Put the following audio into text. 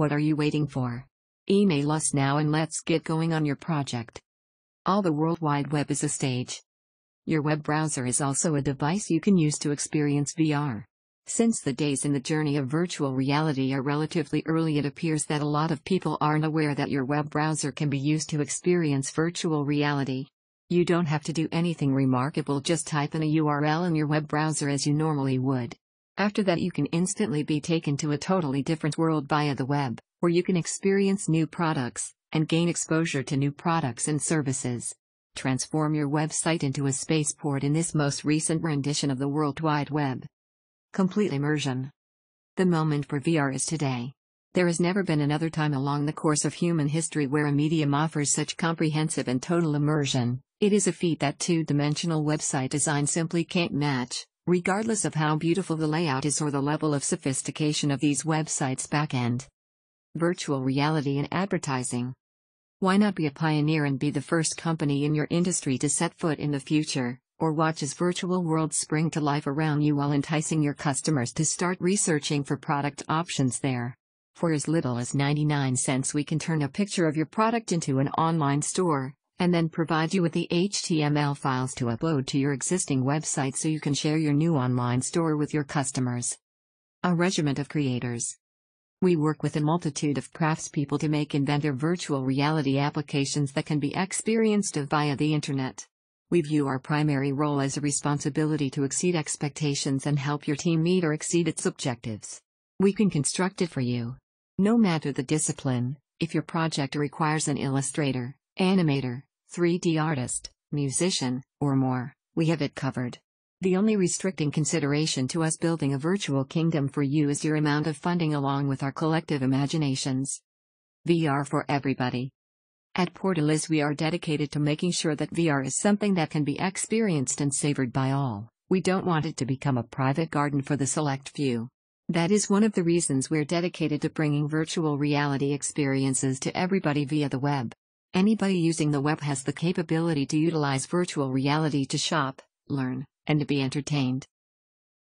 What are you waiting for? Email us now and let's get going on your project. All the World Wide Web is a stage. Your web browser is also a device you can use to experience VR. Since the days in the journey of virtual reality are relatively early it appears that a lot of people aren't aware that your web browser can be used to experience virtual reality. You don't have to do anything remarkable just type in a URL in your web browser as you normally would. After that you can instantly be taken to a totally different world via the web, where you can experience new products, and gain exposure to new products and services. Transform your website into a spaceport in this most recent rendition of the World Wide Web. Complete immersion. The moment for VR is today. There has never been another time along the course of human history where a medium offers such comprehensive and total immersion. It is a feat that two-dimensional website design simply can't match, regardless of how beautiful the layout is or the level of sophistication of these websites' backend. Virtual reality in advertising. Why not be a pioneer and be the first company in your industry to set foot in the future, or watch as virtual worlds spring to life around you while enticing your customers to start researching for product options there? For as little as 99 cents, we can turn a picture of your product into an online store, and then provide you with the HTML files to upload to your existing website so you can share your new online store with your customers. A regiment of creators. We work with a multitude of craftspeople to make inventor virtual reality applications that can be experienced via the internet. We view our primary role as a responsibility to exceed expectations and help your team meet or exceed its objectives. We can construct it for you. No matter the discipline, if your project requires an illustrator, animator, 3D artist, musician, or more, we have it covered. The only restricting consideration to us building a virtual kingdom for you is your amount of funding along with our collective imaginations. VR for everybody. At Portalis we are dedicated to making sure that VR is something that can be experienced and savored by all. We don't want it to become a private garden for the select few. That is one of the reasons we're dedicated to bringing virtual reality experiences to everybody via the web. Anybody using the web has the capability to utilize virtual reality to shop, learn, and to be entertained.